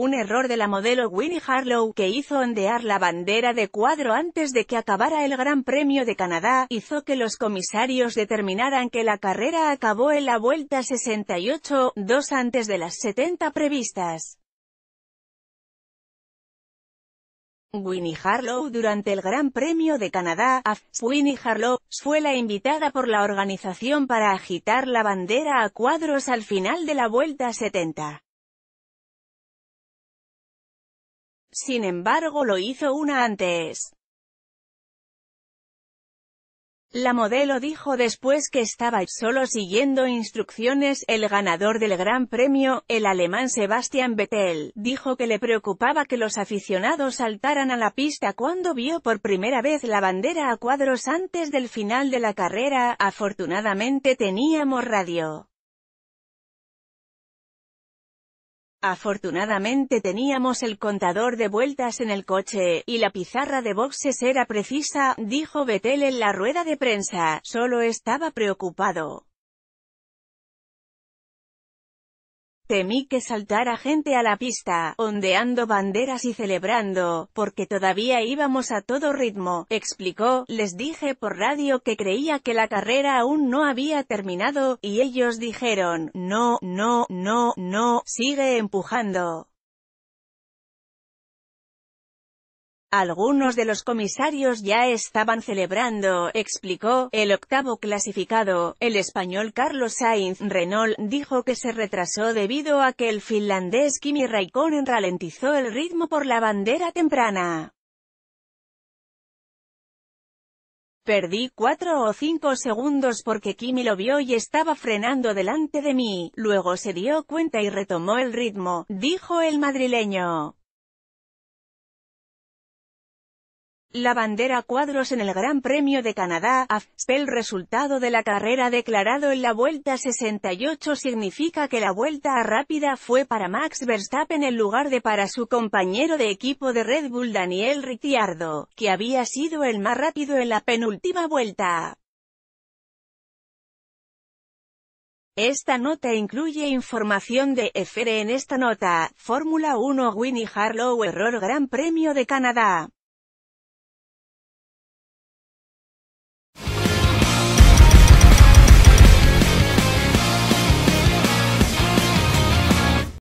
un error de la modelo Winnie Harlow que hizo ondear la bandera de cuadro antes de que acabara el Gran Premio de Canadá, hizo que los comisarios determinaran que la carrera acabó en la vuelta 68, dos antes de las 70 previstas. Winnie Harlow durante el Gran Premio de Canadá, Winnie Harlow, fue la invitada por la organización para agitar la bandera a cuadros al final de la Vuelta 70. sin embargo lo hizo una antes. La modelo dijo después que estaba solo siguiendo instrucciones, el ganador del Gran Premio, el alemán Sebastian Vettel, dijo que le preocupaba que los aficionados saltaran a la pista cuando vio por primera vez la bandera a cuadros antes del final de la carrera, afortunadamente teníamos radio. Afortunadamente teníamos el contador de vueltas en el coche, y la pizarra de boxes era precisa, dijo Betel en la rueda de prensa, solo estaba preocupado Temí que saltara gente a la pista, ondeando banderas y celebrando, porque todavía íbamos a todo ritmo, explicó, les dije por radio que creía que la carrera aún no había terminado, y ellos dijeron, no, no, no, no, sigue empujando. Algunos de los comisarios ya estaban celebrando, explicó, el octavo clasificado, el español Carlos Sainz Renault, dijo que se retrasó debido a que el finlandés Kimi Raikkonen ralentizó el ritmo por la bandera temprana. Perdí cuatro o cinco segundos porque Kimi lo vio y estaba frenando delante de mí, luego se dio cuenta y retomó el ritmo, dijo el madrileño. La bandera cuadros en el Gran Premio de Canadá, el resultado de la carrera declarado en la Vuelta 68 significa que la Vuelta Rápida fue para Max Verstappen en lugar de para su compañero de equipo de Red Bull Daniel Ricciardo, que había sido el más rápido en la penúltima vuelta. Esta nota incluye información de FR en esta nota, Fórmula 1 Winnie Harlow Error Gran Premio de Canadá.